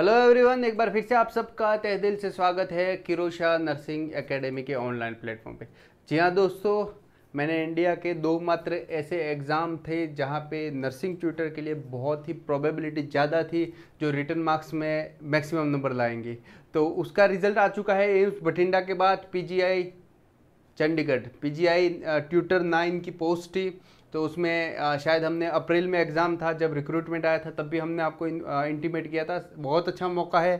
hello everyone एक बार फिर से आप सबका तह दिल से स्वागत है किरोशा नर्सिंग एकेडमी के ऑनलाइन प्लेटफॉर्म पे जी हाँ दोस्तों मैंने इंडिया के दो मात्र ऐसे एग्ज़ाम थे जहाँ पे नर्सिंग ट्यूटर के लिए बहुत ही प्रोबेबिलिटी ज़्यादा थी जो रिटर्न मार्क्स में मैक्सिमम नंबर लाएंगे तो उसका रिजल्ट आ चुका है एम्स बठिंडा के बाद P Chandigarh P tutor nine की पोस्ट थी तो उसमें शायद हमने अप्रैल में एग्ज़ाम था जब रिक्रूटमेंट आया था तब भी हमने आपको इंटीमेट किया था बहुत अच्छा मौका है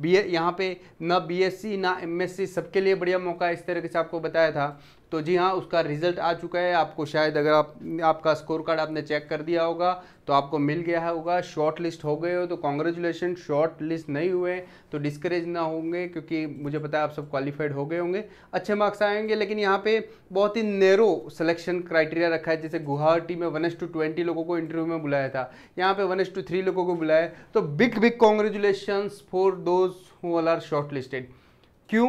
बी यहाँ पे ना बीएससी ना एमएससी सबके लिए बढ़िया मौका है इस तरीके से आपको बताया था तो जी हाँ उसका रिजल्ट आ चुका है आपको शायद अगर आप आपका स्कोर कार्ड आपने चेक कर दिया होगा तो आपको मिल गया होगा शॉर्ट लिस्ट हो गए हो तो कॉन्ग्रेचुलेशन शॉर्ट लिस्ट नहीं हुए तो डिस्करेज ना होंगे क्योंकि मुझे पता है आप सब क्वालिफाइड हो गए होंगे अच्छे मार्क्स आएंगे लेकिन यहाँ पे बहुत ही नेरो सिलेक्शन क्राइटेरिया रखा है जैसे गुवाहाटी में वन एस टू ट्वेंटी लोगों को इंटरव्यू में बुलाया था यहाँ पे वन एस टू थ्री लोगों को बुलाया तो बिग बिग कॉन्ग्रेचुलेशन फॉर दो those who all are shortlisted क्यों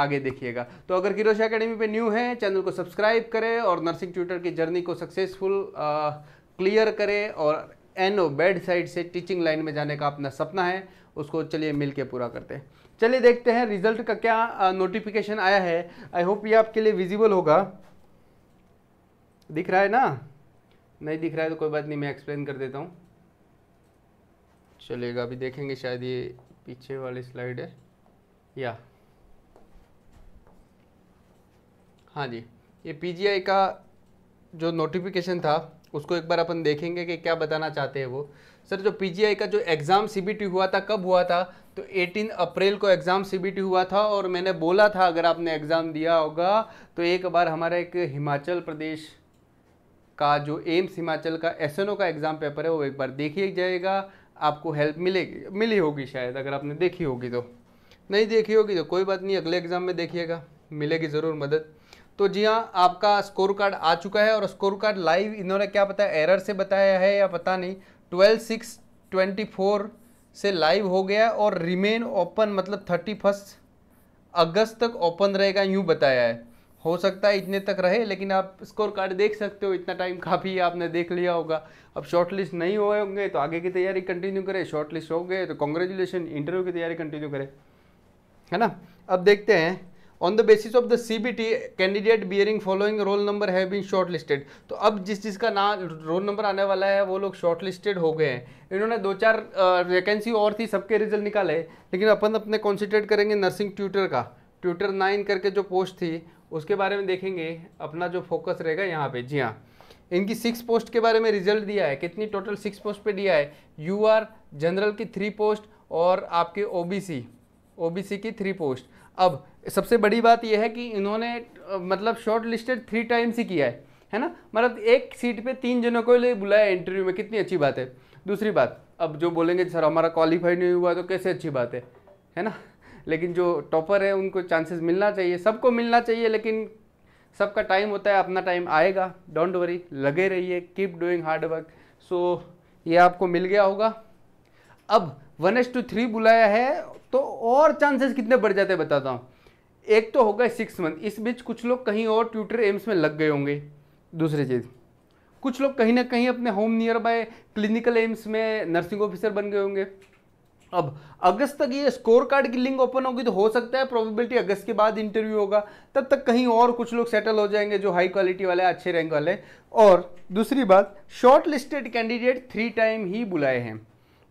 आगे देखिएगा तो अगर किरोश एकेडमी पे न्यू है चैनल को सब्सक्राइब करें और नर्सिंग ट्यूटर की जर्नी को सक्सेसफुल क्लियर करें और एन ओ बेड साइड से टीचिंग लाइन में जाने का अपना सपना है उसको चलिए मिल के पूरा करते हैं चलिए देखते हैं रिजल्ट का क्या नोटिफिकेशन आया है आई होप ये आपके लिए विजिबल होगा दिख रहा है ना नहीं दिख रहा है तो कोई बात नहीं मैं एक्सप्लेन कर देता हूँ चलेगा अभी देखेंगे शायद ये पीछे वाली स्लाइड है या हाँ जी ये पीजीआई का जो नोटिफिकेशन था उसको एक बार अपन देखेंगे कि क्या बताना चाहते हैं वो सर जो पीजीआई का जो एग्ज़ाम सीबीटी हुआ था कब हुआ था तो 18 अप्रैल को एग्ज़ाम सीबीटी हुआ था और मैंने बोला था अगर आपने एग्ज़ाम दिया होगा तो एक बार हमारा एक हिमाचल प्रदेश का जो एम्स हिमाचल का एसएनओ का एग्ज़ाम पेपर है वो एक बार देखिए जाएगा आपको हेल्प मिलेगी मिली होगी शायद अगर आपने देखी होगी तो नहीं देखी होगी तो कोई बात नहीं अगले एग्ज़ाम में देखिएगा मिलेगी ज़रूर मदद तो जी हाँ आपका स्कोर कार्ड आ चुका है और स्कोर कार्ड लाइव इन्होंने क्या पता एरर से बताया है या पता नहीं ट्वेल्व सिक्स ट्वेंटी फोर से लाइव हो गया और रिमेन ओपन मतलब थर्टी फर्स्ट अगस्त तक ओपन रहेगा यूँ बताया है हो सकता है इतने तक रहे लेकिन आप स्कोर कार्ड देख सकते हो इतना टाइम काफ़ी आपने देख लिया होगा अब शॉर्ट लिस्ट नहीं हुए होंगे तो आगे की तैयारी कंटिन्यू करें शॉर्ट लिस्ट हो गए तो कॉन्ग्रेचुलेसन इंटरव्यू की तैयारी कंटिन्यू करें है ना अब देखते हैं on the basis of the C B T candidate bearing following roll number have been shortlisted तो अब जिस जिसका नाम रोल नंबर आने वाला है वो लोग शॉर्ट लिस्टेड हो गए हैं इन्होंने दो चार वैकेंसी और थी सबके रिजल्ट निकाले लेकिन अपन अपने कॉन्सेंट्रेट करेंगे नर्सिंग ट्यूटर का ट्विटर नाइन करके जो पोस्ट थी उसके बारे में देखेंगे अपना जो फोकस रहेगा यहाँ पे जी हाँ इनकी सिक्स पोस्ट के बारे में रिजल्ट दिया है कितनी टोटल सिक्स पोस्ट पे दिया है यू आर जनरल की थ्री पोस्ट और आपके ओबीसी ओबीसी की थ्री पोस्ट अब सबसे बड़ी बात यह है कि इन्होंने मतलब शॉर्ट लिस्टेड थ्री टाइम्स ही किया है है ना मतलब एक सीट पे तीन जनों को लिए बुलाया इंटरव्यू में कितनी अच्छी बात है दूसरी बात अब जो बोलेंगे सर हमारा क्वालिफाई नहीं हुआ तो कैसे अच्छी बात है है ना लेकिन जो टॉपर है उनको चांसेस मिलना चाहिए सबको मिलना चाहिए लेकिन सबका टाइम होता है अपना टाइम आएगा डोंट वरी लगे रहिए keep doing hard work so ये आपको मिल गया होगा अब वन एस टू थ्री बुलाया है तो और चांसेस कितने बढ़ जाते हैं बताता हूँ एक तो होगा सिक्स मंथ इस बीच कुछ लोग कहीं और ट्यूटर एम्स में लग गए होंगे दूसरी चीज़ कुछ लोग कहीं ना कहीं अपने home nearby clinical AIIMS में नर्सिंग ऑफिसर बन गए होंगे अब अगस्त तक ये स्कोर कार्ड की लिंक ओपन होगी तो हो सकता है प्रोबेबिलिटी अगस्त के बाद इंटरव्यू होगा तब तक कहीं और कुछ लोग सेटल हो जाएंगे जो हाई क्वालिटी वाले अच्छे रैंक वाले और दूसरी बात shortlisted candidate three time ही बुलाए हैं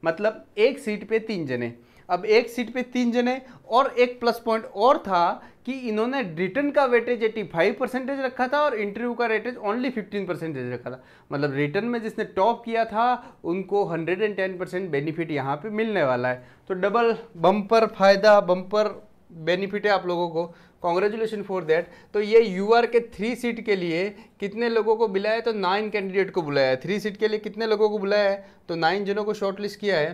मतलब एक सीट पे तीन जने अब एक सीट पे तीन जने और एक प्लस पॉइंट और था कि इन्होंने रिटर्न का वेटेज 85 परसेंटेज रखा था और इंटरव्यू का रेटेज ओनली 15 परसेंटेज रखा था मतलब रिटर्न में जिसने टॉप किया था उनको 110 परसेंट बेनिफिट यहाँ पे मिलने वाला है तो डबल बम्पर फायदा बम्पर बेनिफिट है आप लोगों को कॉन्ग्रेचुलेसन फॉर दैट तो ये यू के थ्री सीट के लिए कितने लोगों को बुलाया है तो नाइन कैंडिडेट को बुलाया है थ्री सीट के लिए कितने लोगों को बुलाया है तो नाइन जनों को शॉर्टलिस्ट किया है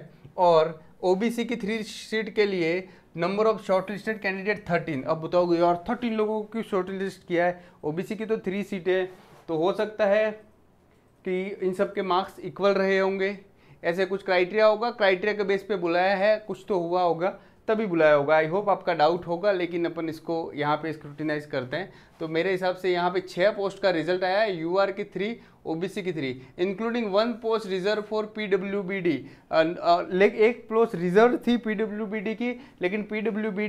और ओ की थ्री सीट के लिए number of shortlisted candidate thirteen अब बताओगे यार थर्टीन लोगों की शॉर्ट लिस्ट किया है ओबीसी की तो थ्री सीटें तो हो सकता है कि इन सब के मार्क्स इक्वल रहे होंगे ऐसे कुछ क्राइटेरिया होगा क्राइटेरिया के बेस पे बुलाया है कुछ तो हुआ होगा तभी बुलाया होगा आई होप आपका डाउट होगा लेकिन अपन इसको यहाँ पे स्क्रूटिनाइज करते हैं तो मेरे हिसाब से यहाँ पे छः पोस्ट का रिजल्ट आया है यू की थ्री ओबीसी की three including one post reserve for लेकिन एक पोस्ट रिजर्व थी डी की लेकिन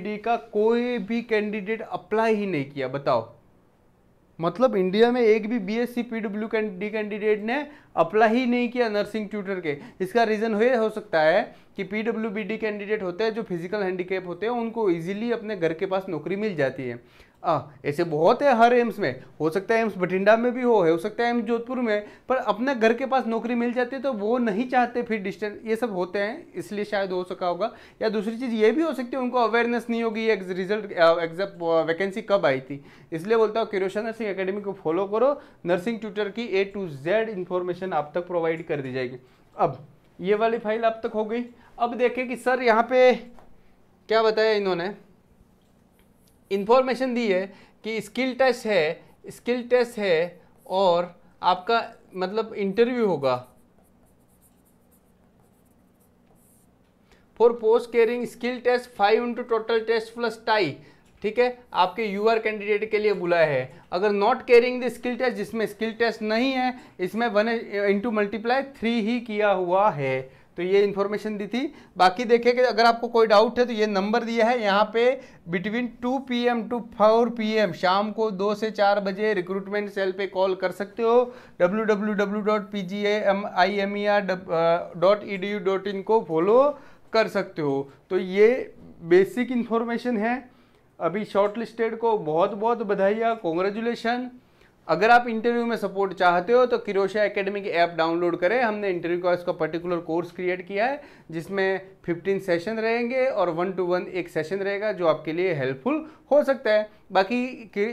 डी का कोई भी कैंडिडेट अप्लाई ही नहीं किया बताओ मतलब इंडिया में एक भी B S C P W D candidate ने अप्लाई ही नहीं किया नर्सिंग ट्यूटर के इसका रीज़न ये हो सकता है कि P W B D candidate होते हैं जो फिजिकल हैंडीकेप होते हैं उनको ईजिली अपने घर के पास नौकरी मिल जाती है ऐसे बहुत है हर एम्स में हो सकता है एम्स बठिंडा में भी हो हो सकता है एम्स जोधपुर में पर अपने घर के पास नौकरी मिल जाती है तो वो नहीं चाहते फिर डिस्टेंस ये सब होते हैं इसलिए शायद हो सका होगा या दूसरी चीज़ ये भी हो सकती है उनको अवेयरनेस नहीं होगी ये रिजल्ट एग्जाम वैकेंसी कब आई थी इसलिए बोलता हूँ किरोशा नर्सिंग अकेडमी को फॉलो करो नर्सिंग ट्यूटर की ए टू जेड इन्फॉर्मेशन आप तक प्रोवाइड कर दी जाएगी अब ये वाली फाइल आप तक हो गई अब देखें कि सर यहाँ पे क्या बताया इन्होंने इन्फॉर्मेशन दी है कि स्किल टेस्ट है स्किल टेस्ट है और आपका मतलब इंटरव्यू होगा for post carrying skill test five into total test plus tie ठीक है आपके यूआर कैंडिडेट के लिए बुलाया है अगर not carrying the skill test जिसमें स्किल टेस्ट नहीं है इसमें वन इंटू मल्टीप्लाई थ्री ही किया हुआ है तो ये इन्फॉर्मेशन दी थी बाकी देखें कि अगर आपको कोई डाउट है तो ये नंबर दिया है यहाँ पे बिटवीन 2 पीएम टू 4 पीएम शाम को दो से चार बजे रिक्रूटमेंट सेल पे कॉल कर सकते हो W W W dot P G I M E R dot E D U dot in इन को फॉलो कर सकते हो तो ये बेसिक इन्फॉर्मेशन है अभी शॉर्ट लिस्टेड को बहुत बहुत बधाइया कॉन्ग्रेचुलेसन अगर आप इंटरव्यू में सपोर्ट चाहते हो तो किरोशा एकेडमी की ऐप डाउनलोड करें हमने इंटरव्यू का इसका पर्टिकुलर कोर्स क्रिएट किया है जिसमें 15 सेशन रहेंगे और वन टू वन एक सेशन रहेगा जो आपके लिए हेल्पफुल हो सकता है बाकी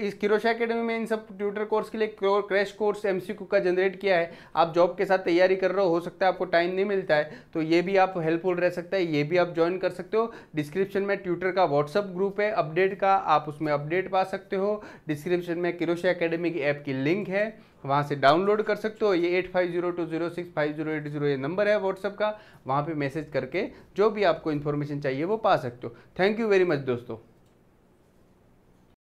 इस किरोशा एकेडमी में इन सब ट्यूटर कोर्स के लिए क्रैश कोर्स एम का जनरेट किया है आप जॉब के साथ तैयारी कर रहे हो हो सकता है आपको टाइम नहीं मिलता है तो ये भी आप हेल्पफुल रह सकता है ये भी आप ज्वाइन कर सकते हो डिस्क्रिप्शन में ट्यूटर का व्हाट्सअप ग्रुप है अपडेट का आप उसमें अपडेट पा सकते हो डिस्क्रिप्शन में किरोशा अकेडमी की ऐप की लिंक है वहाँ से डाउनलोड कर सकते हो ये eight five zero two zero six five zero eight zero ये नंबर है व्हाट्सअप का वहाँ पे मैसेज करके जो भी आपको इन्फॉर्मेशन चाहिए वो पा सकते हो थैंक यू वेरी मच दोस्तों